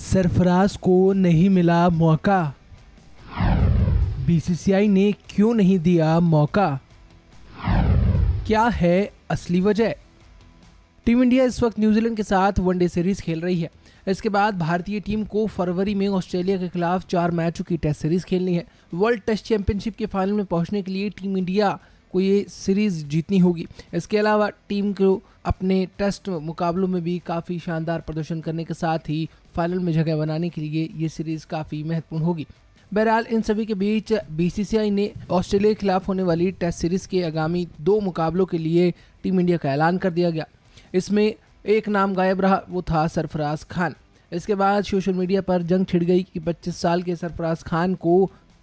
सरफराज को नहीं मिला मौका बीसीसीआई ने क्यों नहीं दिया मौका क्या है असली वजह टीम इंडिया इस वक्त न्यूजीलैंड के साथ वनडे सीरीज खेल रही है इसके बाद भारतीय टीम को फरवरी में ऑस्ट्रेलिया के खिलाफ चार मैचों की टेस्ट सीरीज खेलनी है वर्ल्ड टेस्ट चैंपियनशिप के फाइनल में पहुंचने के लिए टीम इंडिया को ये सीरीज़ जीतनी होगी इसके अलावा टीम को अपने टेस्ट मुकाबलों में भी काफ़ी शानदार प्रदर्शन करने के साथ ही फाइनल में जगह बनाने के लिए ये सीरीज़ काफ़ी महत्वपूर्ण होगी बहरहाल इन सभी के बीच बीसीसीआई ने ऑस्ट्रेलिया के खिलाफ होने वाली टेस्ट सीरीज़ के आगामी दो मुकाबलों के लिए टीम इंडिया का ऐलान कर दिया गया इसमें एक नाम गायब रहा वो था सरफराज खान इसके बाद सोशल मीडिया पर जंग छिड़ गई कि 25 साल के सरफराज खान को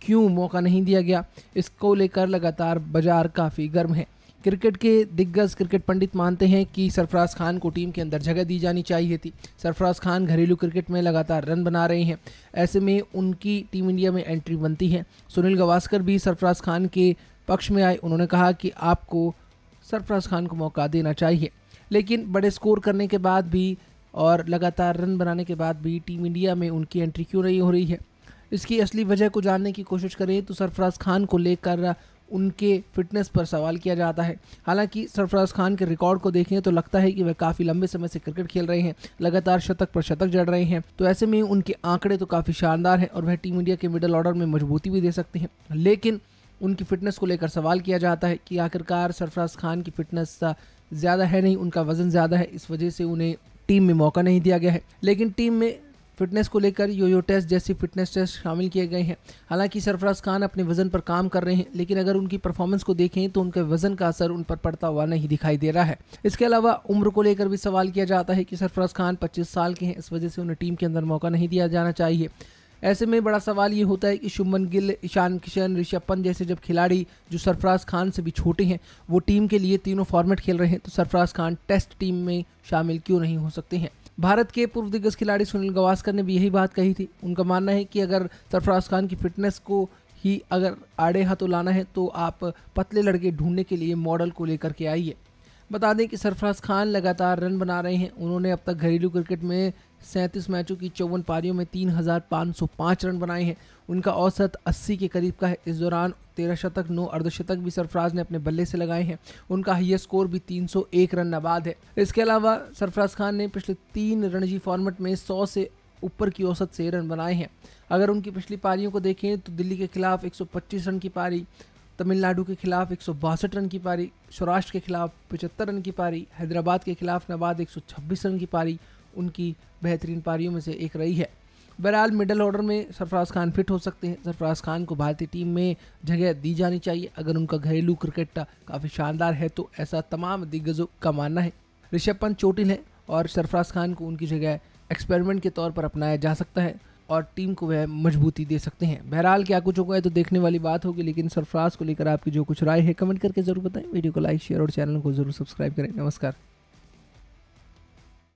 क्यों मौका नहीं दिया गया इसको लेकर लगातार बाजार काफ़ी गर्म है क्रिकेट के दिग्गज क्रिकेट पंडित मानते हैं कि सरफराज खान को टीम के अंदर जगह दी जानी चाहिए थी सरफराज खान घरेलू क्रिकेट में लगातार रन बना रहे हैं ऐसे में उनकी टीम इंडिया में एंट्री बनती है सुनील गवास्कर भी सरफराज खान के पक्ष में आए उन्होंने कहा कि आपको सरफराज खान को मौका देना चाहिए लेकिन बड़े स्कोर करने के बाद भी और लगातार रन बनाने के बाद भी टीम इंडिया में उनकी एंट्री क्यों नहीं हो रही है इसकी असली वजह को जानने की कोशिश करें तो सरफराज खान को लेकर उनके फिटनेस पर सवाल किया जाता है हालांकि सरफराज खान के रिकॉर्ड को देखें तो लगता है कि वह काफ़ी लंबे समय से क्रिकेट खेल रहे हैं लगातार शतक पर शतक जड़ रहे हैं तो ऐसे में उनके आंकड़े तो काफ़ी शानदार हैं और वह टीम इंडिया के मिडल ऑर्डर में मजबूती भी दे सकते हैं लेकिन उनकी फिटनेस को लेकर सवाल किया जाता है कि आखिरकार सरफराज खान की फिटनेस ज़्यादा है नहीं उनका वज़न ज़्यादा है इस वजह से उन्हें टीम में मौका नहीं दिया गया है लेकिन टीम में फिटनेस को लेकर यो टेस्ट जैसी फिटनेस टेस्ट शामिल किए गए हैं हालांकि सरफराज खान अपने वजन पर काम कर रहे हैं लेकिन अगर उनकी परफॉर्मेंस को देखें तो उनके वजन का असर उन पर पड़ता हुआ नहीं दिखाई दे रहा है इसके अलावा उम्र को लेकर भी सवाल किया जाता है कि सरफराज खान पच्चीस साल के हैं इस वजह से उन्हें टीम के अंदर मौका नहीं दिया जाना चाहिए ऐसे में बड़ा सवाल ये होता है कि शुभमन गिल ईशान किशन ऋषभ पंत जैसे जब खिलाड़ी जो सरफराज खान से भी छोटे हैं वो टीम के लिए तीनों फॉर्मेट खेल रहे हैं तो सरफराज खान टेस्ट टीम में शामिल क्यों नहीं हो सकते हैं भारत के पूर्व दिग्गज खिलाड़ी सुनील गवास्कर ने भी यही बात कही थी उनका मानना है कि अगर सरफराज खान की फिटनेस को ही अगर आड़े हाथों लाना है तो आप पतले लड़के ढूंढने के लिए मॉडल को लेकर के आइए बता दें कि सरफराज खान लगातार रन बना रहे हैं उन्होंने अब तक घरेलू क्रिकेट में सैंतीस मैचों की चौवन पारियों में तीन हज़ार पाँच सौ पाँच रन बनाए हैं उनका औसत अस्सी के करीब का है इस दौरान तेरह शतक नौ अर्धशतक भी सरफराज ने अपने बल्ले से लगाए हैं उनका हाइय स्कोर भी 301 रन नबाद है इसके अलावा सरफराज खान ने पिछले तीन रणजी फॉर्मेट में सौ से ऊपर की औसत से रन बनाए हैं अगर उनकी पिछली पारियों को देखें तो दिल्ली के खिलाफ एक रन की पारी तमिलनाडु के खिलाफ एक रन की पारी सौराष्ट्र के खिलाफ पचहत्तर रन की पारी हैदराबाद के खिलाफ नबाद एक रन की पारी उनकी बेहतरीन पारियों में से एक रही है बहरहाल मिडल ऑर्डर में सरफराज खान फिट हो सकते हैं सरफराज खान को भारतीय टीम में जगह दी जानी चाहिए अगर उनका घरेलू क्रिकेट काफ़ी शानदार है तो ऐसा तमाम दिग्गजों का मानना है ऋषभ पंत चोटिल है और सरफराज खान को उनकी जगह एक्सपेरिमेंट के तौर पर अपनाया जा सकता है और टीम को वह मजबूती दे सकते हैं बहरहाल क्या कुछ होगा तो देखने वाली बात होगी लेकिन सरफराज को लेकर आपकी जो कुछ राय है कमेंट करके जरूर बताएं वीडियो को लाइक शेयर और चैनल को जरूर सब्सक्राइब करें नमस्कार